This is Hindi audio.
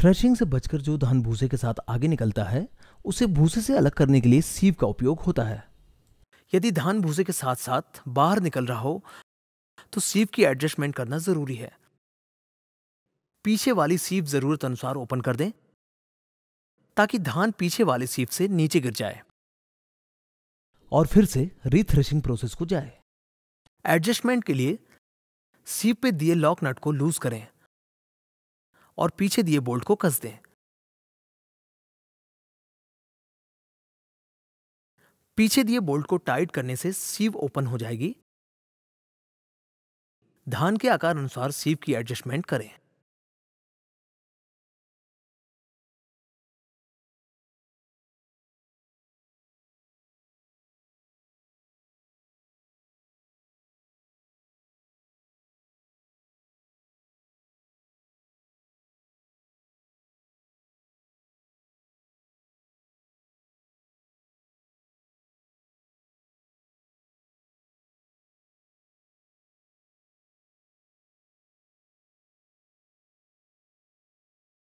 थ्रेशिंग से बचकर जो धान भूसे के साथ आगे निकलता है उसे भूसे से अलग करने के लिए सीव का उपयोग होता है यदि धान भूसे के साथ साथ बाहर निकल रहा हो तो सीव की एडजस्टमेंट करना जरूरी है पीछे वाली सीव जरूरत अनुसार ओपन कर दें ताकि धान पीछे वाले सीव से नीचे गिर जाए और फिर से रीथ्रेशिंग प्रोसेस को जाए एडजस्टमेंट के लिए सीप पे दिए लॉक नट को लूज करें और पीछे दिए बोल्ट को कस दें पीछे दिए बोल्ट को टाइट करने से सीव ओपन हो जाएगी धान के आकार अनुसार सीव की एडजस्टमेंट करें